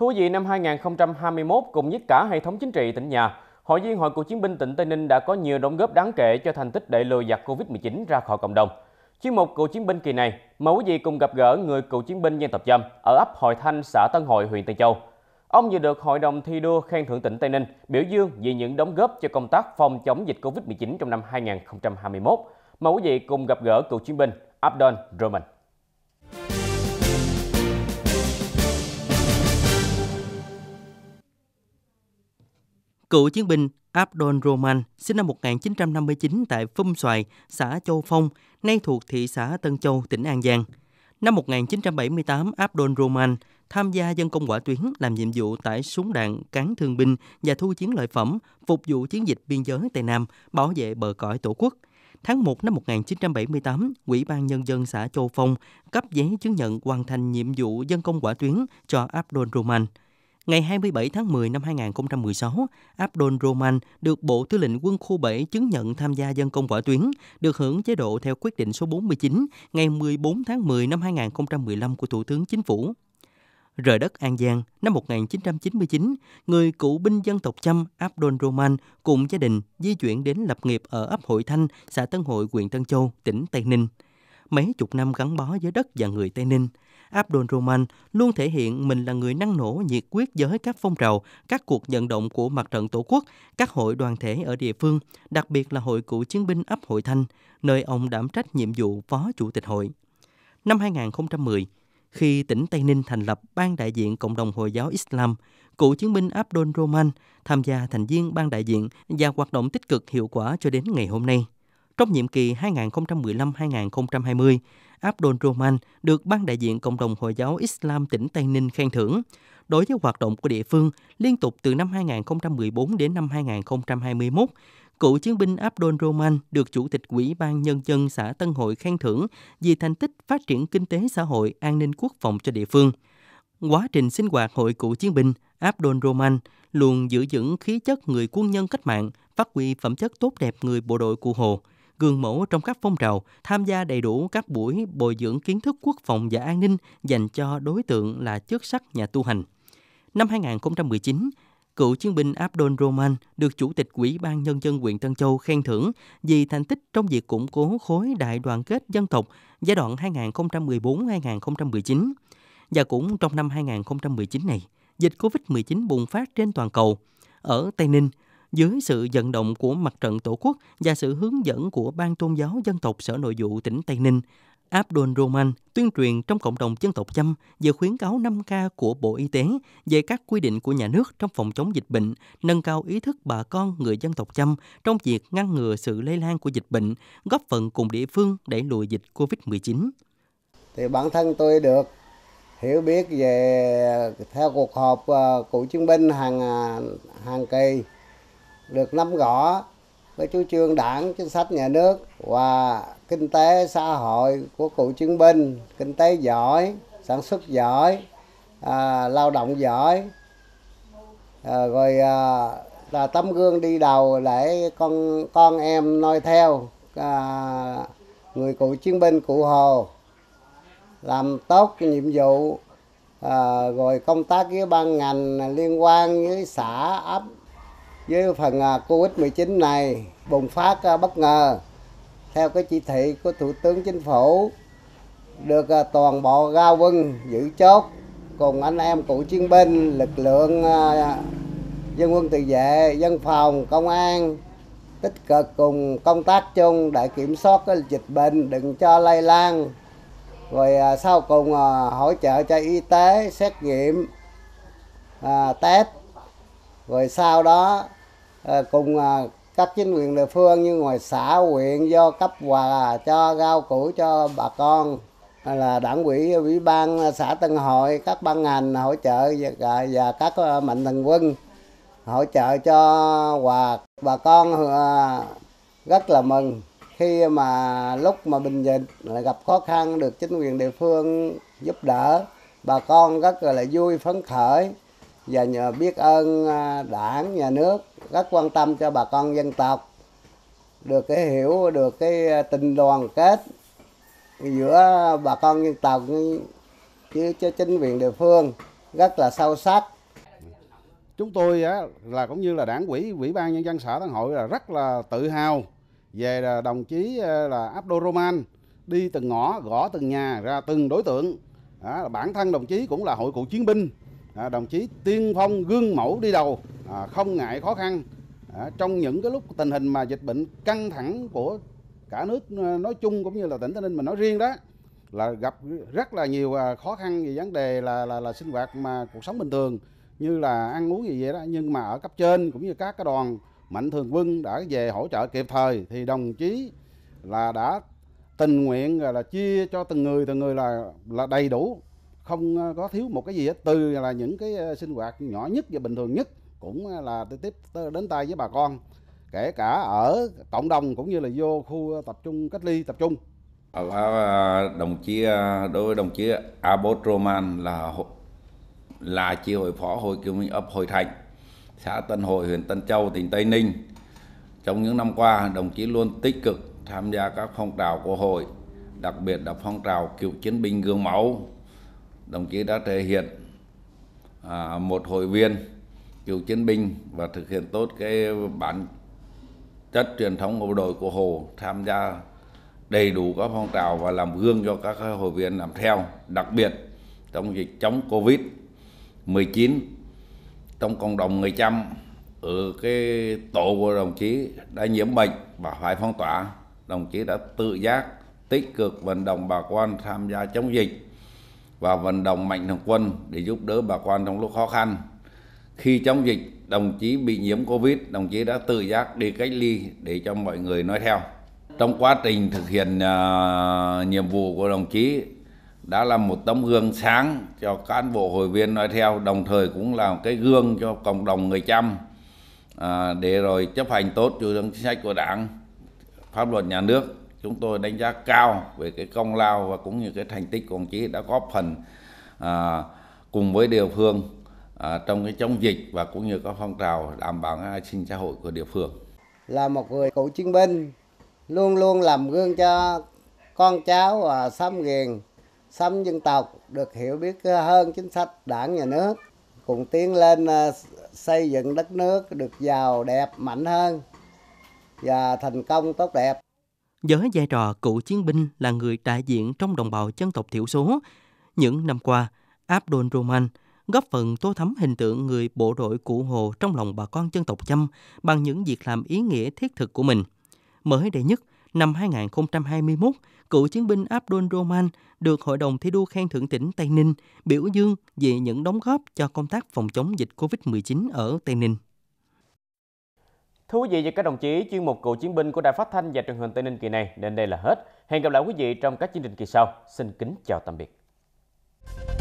Thú vị năm 2021 cùng với cả hệ thống chính trị tỉnh nhà, Hội viên Hội Cựu chiến binh tỉnh Tây Ninh đã có nhiều đóng góp đáng kể cho thành tích đẩy lùi giặc Covid-19 ra khỏi cộng đồng. Chuyên mục Cựu chiến binh kỳ này, mời quý vị cùng gặp gỡ người cựu chiến binh dân tộc Chăm ở ấp Hội Thanh, xã Tân Hội, huyện Tân Châu. Ông vừa được Hội đồng thi đua khen thưởng tỉnh Tây Ninh biểu dương vì những đóng góp cho công tác phòng chống dịch Covid-19 trong năm 2021. Mời quý vị cùng gặp gỡ cựu chiến binh Abdon Roman. Cựu chiến binh Abdon Roman, sinh năm 1959 tại Phum Xoài, xã Châu Phong, nay thuộc thị xã Tân Châu, tỉnh An Giang. Năm 1978, Abdon Roman tham gia dân công quả tuyến làm nhiệm vụ tải súng đạn cán thương binh và thu chiến lợi phẩm phục vụ chiến dịch biên giới Tây Nam bảo vệ bờ cõi Tổ quốc. Tháng 1 năm 1978, Ủy ban Nhân dân xã Châu Phong cấp giấy chứng nhận hoàn thành nhiệm vụ dân công quả tuyến cho Abdon Roman ngày 27 tháng 10 năm 2016, Abdul Roman được Bộ Tư lệnh Quân khu 7 chứng nhận tham gia dân công võ tuyến, được hưởng chế độ theo quyết định số 49 ngày 14 tháng 10 năm 2015 của Thủ tướng Chính phủ. Rời đất An Giang năm 1999, người cựu binh dân tộc Chăm Abdul Roman cùng gia đình di chuyển đến lập nghiệp ở ấp Hội Thanh, xã Tân Hội, huyện Tân Châu, tỉnh Tây Ninh. Mấy chục năm gắn bó với đất và người Tây Ninh – Abdul Rahman luôn thể hiện mình là người năng nổ nhiệt quyết với các phong trào, các cuộc vận động của mặt trận tổ quốc, các hội đoàn thể ở địa phương, đặc biệt là hội cựu chiến binh ấp Hội Thanh, nơi ông đảm trách nhiệm vụ phó chủ tịch hội. Năm 2010, khi tỉnh Tây Ninh thành lập Ban đại diện Cộng đồng Hồi giáo Islam, cựu chiến binh Abdul Rahman tham gia thành viên ban đại diện và hoạt động tích cực hiệu quả cho đến ngày hôm nay. Trong nhiệm kỳ 2015-2020, Abdul Roman được Ban đại diện Cộng đồng Hồi giáo Islam tỉnh Tây Ninh khen thưởng. Đối với hoạt động của địa phương, liên tục từ năm 2014 đến năm 2021, cựu chiến binh Abdul Roman được Chủ tịch Ủy ban Nhân dân xã Tân Hội khen thưởng vì thành tích phát triển kinh tế xã hội, an ninh quốc phòng cho địa phương. Quá trình sinh hoạt hội cựu chiến binh, Abdul Roman luôn giữ vững khí chất người quân nhân cách mạng, phát huy phẩm chất tốt đẹp người bộ đội cụ Hồ, gương mẫu trong các phong trào, tham gia đầy đủ các buổi bồi dưỡng kiến thức quốc phòng và an ninh dành cho đối tượng là chức sắc nhà tu hành. Năm 2019, cựu chiến binh Abdul Roman được Chủ tịch Ủy ban Nhân dân huyện Tân Châu khen thưởng vì thành tích trong việc củng cố khối đại đoàn kết dân tộc giai đoạn 2014-2019. Và cũng trong năm 2019 này, dịch COVID-19 bùng phát trên toàn cầu. Ở Tây Ninh, dưới sự vận động của mặt trận Tổ quốc và sự hướng dẫn của Ban Tôn giáo Dân tộc Sở Nội vụ tỉnh Tây Ninh, Abdul Roman tuyên truyền trong cộng đồng dân tộc Chăm về khuyến cáo 5K của Bộ Y tế về các quy định của nhà nước trong phòng chống dịch bệnh, nâng cao ý thức bà con người dân tộc Chăm trong việc ngăn ngừa sự lây lan của dịch bệnh, góp phần cùng địa phương đẩy lùi dịch COVID-19. Thì bản thân tôi được hiểu biết về theo cuộc họp ờ, của chiến binh hàng à, hàng kỳ được nắm rõ với chủ trương đảng, chính sách nhà nước và kinh tế xã hội của cựu chiến binh, kinh tế giỏi, sản xuất giỏi, à, lao động giỏi, à, rồi à, là tấm gương đi đầu để con con em noi theo à, người cựu chiến binh cụ hồ làm tốt nhiệm vụ à, rồi công tác với ban ngành liên quan với xã ấp với phần à, Covid-19 này bùng phát à, bất ngờ theo cái chỉ thị của Thủ tướng Chính phủ được à, toàn bộ ra quân giữ chốt cùng anh em cựu chiến binh, lực lượng dân quân tự vệ, dân phòng, công an tích cực cùng công tác chung để kiểm soát cái dịch bệnh đừng cho lây lan rồi sau cùng hỗ trợ cho y tế xét nghiệm test rồi sau đó Ờ, cùng ờ, các chính quyền địa phương như ngoài xã huyện do cấp quà cho rau củ cho bà con là đảng quỹ ủy ban ờ, xã Tân Hội các ban ngành hỗ trợ và, à, và các mạnh thường quân hỗ trợ cho quà bà con rất là mừng khi mà lúc mà bình dịch là gặp khó khăn được chính quyền địa phương giúp đỡ bà con rất là vui phấn khởi và nhờ biết ơn à, đảng nhà nước rất quan tâm cho bà con dân tộc được cái hiểu được cái à, tình đoàn kết giữa bà con dân tộc với cho chính quyền địa phương rất là sâu sắc chúng tôi là cũng như là đảng quỹ ủy ban nhân dân xã tân hội là rất là tự hào về à, đồng chí là Abdul Roman đi từng ngõ gõ từng nhà ra từng đối tượng bản thân đồng chí cũng là hội cựu chiến binh À, đồng chí tiên phong gương mẫu đi đầu à, không ngại khó khăn à, trong những cái lúc tình hình mà dịch bệnh căng thẳng của cả nước nói chung cũng như là tỉnh Tây Ninh mình nói riêng đó là gặp rất là nhiều khó khăn về vấn đề là là, là sinh hoạt mà cuộc sống bình thường như là ăn uống gì vậy đó nhưng mà ở cấp trên cũng như các cái đoàn mạnh thường quân đã về hỗ trợ kịp thời thì đồng chí là đã tình nguyện là chia cho từng người từng người là là đầy đủ không ờ, có thiếu một cái gì hết từ là những cái ờ, sinh hoạt nhỏ nhất và bình thường nhất cũng ờ, là tiếp đến tay với bà con kể cả ở cộng đồng cũng như là vô khu tập trung cách ly tập trung đồng chí đối với đồng chí Abot Roman là là chi hội phó hội kiều minh ấp Hội Thạnh xã Tân Hội huyện Tân Châu tỉnh Tây Ninh trong những năm qua đồng chí luôn tích cực tham gia các phong trào của hội đặc biệt là phong trào cựu chiến binh gương mẫu đồng chí đã thể hiện à, một hội viên cựu chiến binh và thực hiện tốt cái bản chất truyền thống của bộ đội của Hồ tham gia đầy đủ các phong trào và làm gương cho các hội viên làm theo, đặc biệt trong dịch chống Covid 19 trong cộng đồng người Chăm ở cái tổ của đồng chí đã nhiễm bệnh và phải phong tỏa, đồng chí đã tự giác tích cực vận động bà con tham gia chống dịch và vận động mạnh thường quân để giúp đỡ bà con trong lúc khó khăn. Khi chống dịch, đồng chí bị nhiễm Covid, đồng chí đã tự giác đi cách ly để cho mọi người nói theo. Trong quá trình thực hiện uh, nhiệm vụ của đồng chí đã là một tấm gương sáng cho cán bộ hội viên nói theo, đồng thời cũng là cái gương cho cộng đồng người chăm uh, để rồi chấp hành tốt chủ trương chính sách của Đảng, pháp luật nhà nước chúng tôi đánh giá cao về cái công lao và cũng như cái thành tích của đồng chí đã góp phần à, cùng với địa phương à, trong cái chống dịch và cũng như các phong trào đảm bảo an sinh xã hội của địa phương. Là một người cựu chiến binh luôn luôn làm gương cho con cháu và xóm ghiền, xóm dân tộc được hiểu biết hơn chính sách đảng nhà nước cùng tiến lên à, xây dựng đất nước được giàu đẹp mạnh hơn và thành công tốt đẹp với vai trò cựu chiến binh là người đại diện trong đồng bào dân tộc thiểu số. Những năm qua, Abdul Roman góp phần tô thắm hình tượng người bộ đội cụ Hồ trong lòng bà con dân tộc Chăm bằng những việc làm ý nghĩa thiết thực của mình. Mới đây nhất, năm 2021, cựu chiến binh Abdul Roman được Hội đồng thi đua khen thưởng tỉnh Tây Ninh biểu dương về những đóng góp cho công tác phòng chống dịch COVID-19 ở Tây Ninh. Thưa quý vị và các đồng chí, chuyên mục cựu chiến binh của Đài Phát thanh và Truyền hình Tây Ninh kỳ này đến đây là hết. Hẹn gặp lại quý vị trong các chương trình kỳ sau. Xin kính chào tạm biệt.